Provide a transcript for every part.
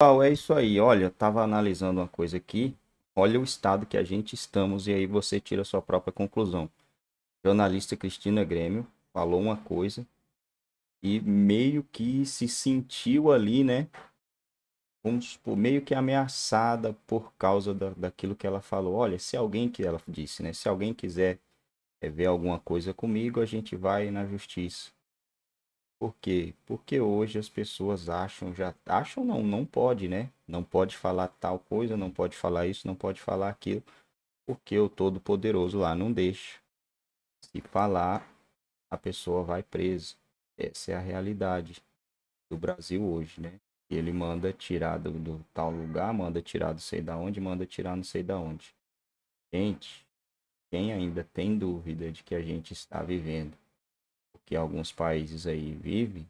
Pessoal, é isso aí. Olha, tava estava analisando uma coisa aqui. Olha o estado que a gente estamos e aí você tira a sua própria conclusão. jornalista Cristina Grêmio falou uma coisa e meio que se sentiu ali, né? Vamos supor, meio que ameaçada por causa da, daquilo que ela falou. Olha, se alguém que ela disse, né? Se alguém quiser eh, ver alguma coisa comigo, a gente vai na justiça. Por quê? Porque hoje as pessoas acham, já acham não, não pode, né? Não pode falar tal coisa, não pode falar isso, não pode falar aquilo, porque o Todo-Poderoso lá não deixa. Se falar, a pessoa vai presa. Essa é a realidade do Brasil hoje, né? Ele manda tirar do, do tal lugar, manda tirar do sei da onde, manda tirar não sei da onde. Gente, quem ainda tem dúvida de que a gente está vivendo que alguns países aí vivem,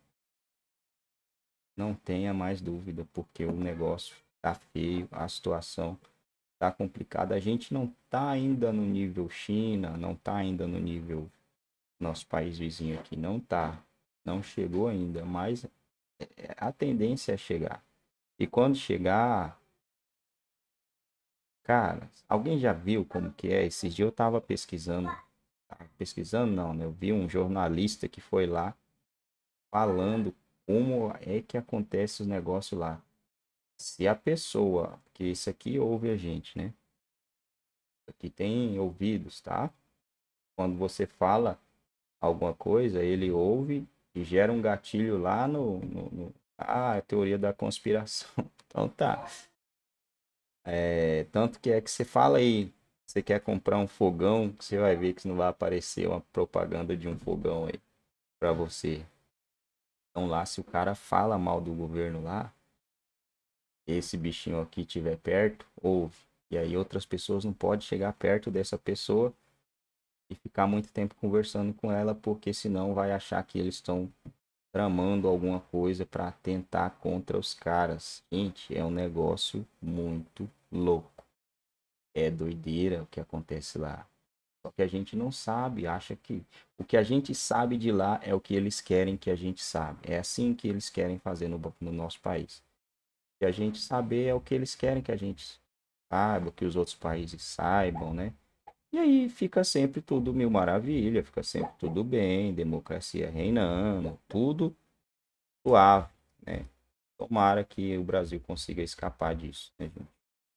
não tenha mais dúvida, porque o negócio tá feio, a situação tá complicada. A gente não tá ainda no nível China, não tá ainda no nível nosso país vizinho aqui, não tá, não chegou ainda, mas a tendência é chegar. E quando chegar, cara, alguém já viu como que é? Esses dias eu tava pesquisando pesquisando não, né? Eu vi um jornalista que foi lá falando como é que acontece os negócios lá. Se a pessoa, que isso aqui ouve a gente, né? Aqui tem ouvidos, tá? Quando você fala alguma coisa, ele ouve e gera um gatilho lá no, no, no... ah, a é teoria da conspiração. então tá. É, tanto que é que você fala aí, você quer comprar um fogão, você vai ver que não vai aparecer uma propaganda de um fogão aí para você. Então lá, se o cara fala mal do governo lá, esse bichinho aqui tiver perto, ouve. E aí outras pessoas não podem chegar perto dessa pessoa e ficar muito tempo conversando com ela, porque senão vai achar que eles estão tramando alguma coisa para tentar contra os caras. Gente, é um negócio muito louco é doideira o que acontece lá. Só que a gente não sabe, acha que o que a gente sabe de lá é o que eles querem que a gente sabe. É assim que eles querem fazer no, no nosso país. O que a gente saber é o que eles querem que a gente saiba, o que os outros países saibam, né? E aí fica sempre tudo mil maravilha, fica sempre tudo bem, democracia reinando, tudo suave, né? Tomara que o Brasil consiga escapar disso, né, gente?